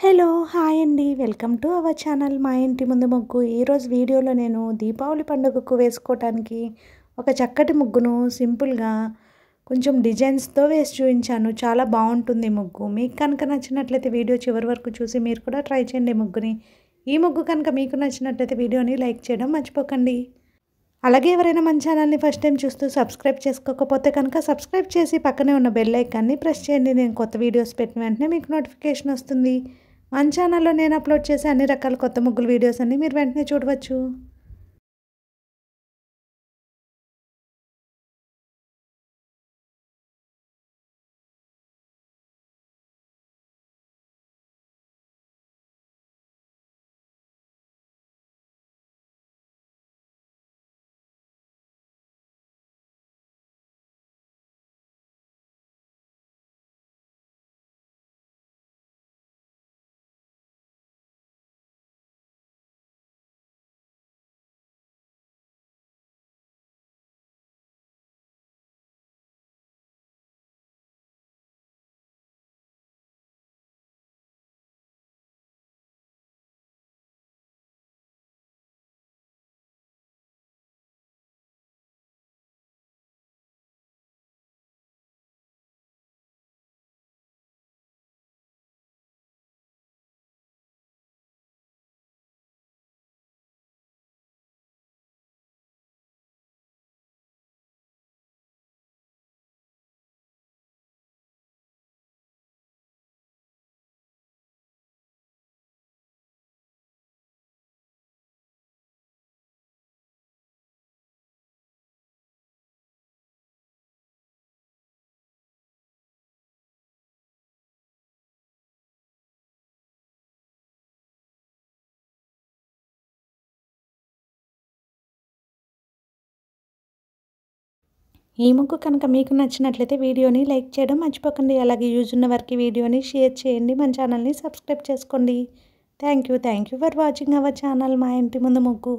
hello hi అండి welcome to our channel మా ఇంటి ముందు ముగ్గు ఈరోజు వీడియోలో నేను దీపావళి పండుగకు వేసుకోవటానికి ఒక చక్కటి ముగ్గును సింపుల్గా కొంచెం డిజైన్స్తో వేసి చూపించాను చాలా బాగుంటుంది ముగ్గు మీకు కనుక నచ్చినట్లయితే వీడియో చివరి వరకు చూసి మీరు కూడా ట్రై చేయండి ముగ్గుని ఈ ముగ్గు కనుక మీకు నచ్చినట్లయితే వీడియోని లైక్ చేయడం మర్చిపోకండి అలాగే ఎవరైనా మన ఛానల్ని ఫస్ట్ టైం చూస్తూ సబ్స్క్రైబ్ చేసుకోకపోతే కనుక సబ్స్క్రైబ్ చేసి పక్కనే ఉన్న బెల్ ఐకాన్ని ప్రెస్ చేయండి నేను కొత్త వీడియోస్ పెట్టిన వెంటనే మీకు నోటిఫికేషన్ వస్తుంది మన ఛానల్లో నేను అప్లోడ్ చేసే అన్ని రకాల కొత్త ముగ్గులు వీడియోస్ అన్నీ మీరు వెంటనే చూడవచ్చు ఈ ముగ్గు కనుక మీకు నచ్చినట్లయితే వీడియోని లైక్ చేయడం మర్చిపోకండి అలాగే యూజ్ ఉన్న వారికి వీడియోని షేర్ చేయండి మన ఛానల్ని సబ్స్క్రైబ్ చేసుకోండి thank you thank you for watching our channel మా ఇంటి ముందు ముగ్గు